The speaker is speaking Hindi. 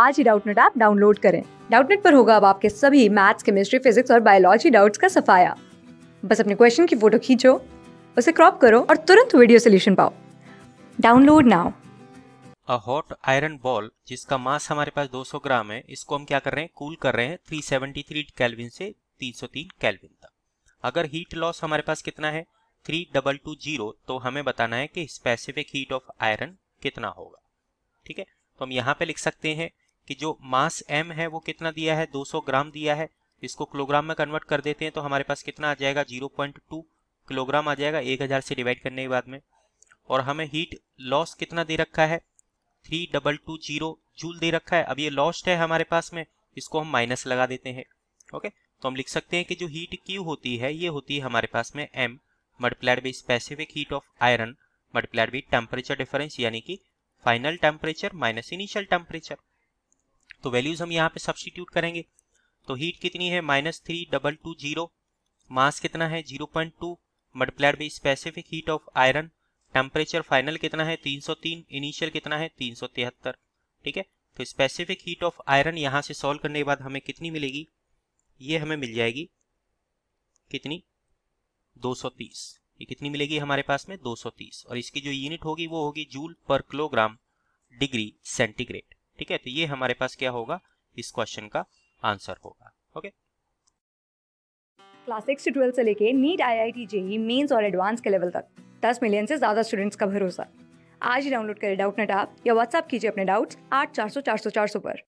आज ही डाउटनेट ऐप डाउनलोड करें डाउटनेट पर होगा अब आपके सभी मैथ्स केमिस्ट्री फिजिक्स और बायोलॉजी डाउट्स का सफाया बस अपने क्वेश्चन की फोटो खींचो उसे क्रॉप करो और तुरंत वीडियो सोल्यूशन पाओ download now a hot iron ball जिसका मास हमारे पास 200 ग्राम है इसको हम क्या कर रहे हैं कूल cool कर रहे हैं 373 केल्विन से 303 केल्विन तक अगर हीट लॉस हमारे पास कितना है 3220 तो हमें बताना है कि स्पेसिफिक हीट ऑफ आयरन कितना होगा ठीक है तो हम यहाँ पे लिख सकते हैं कि जो मास एम है वो कितना दिया है 200 ग्राम दिया है इसको किलोग्राम में कन्वर्ट कर देते हैं तो हमारे पास कितना आ जाएगा 0.2 किलोग्राम आ जाएगा 1000 से डिवाइड करने के बाद में और हमें हीट लॉस कितना दे रखा है three double two zero joule दे रखा है अब ये लॉस्ट है हमारे पास में इसको हम माइनस लगा देते हैं ओके तो हम लिख सकते हैं कि जो हीट क्यू होती है ये होती है हमारे पास में M multiplied by specific heat of iron multiplied by temperature difference यानी कि final temperature minus initial temperature तो वैल्यूज हम यहाँ पे सब्सटीट्यूट करेंगे तो हीट कितनी है minus three double two zero mass कितना है zero point two multiplied by specific heat of iron temperature final कितना है तीन सौ तीन इनिशियल कितना है तीन सौ तिहत्तर ठीक है तो स्पेसिफिक हीट ऑफ आयरन यहाँ से सॉल्व करने के बाद हमें कितनी मिलेगी ये हमें मिल जाएगी कितनी दो तीस ये कितनी मिलेगी हमारे पास में दो सौ तीस और इसकी जो यूनिट होगी वो होगी जूल पर किलोग्राम डिग्री सेंटीग्रेड ठीक है तो ये हमारे पास क्या होगा इस क्वेश्चन का आंसर होगा ओके क्लास सिक्स से ट्वेल्थ से लेके NEET I I T JEE mains और एडवांस के लेवल तक दस मिलियन से ज्यादा स्टूडेंट्स का भरोसा आज ही डाउनलोड करें डाउट नेट आप या व्हाट्सअप कीजिए अपने डाउट्स आठ चार सौ चार सौ चार सौ पर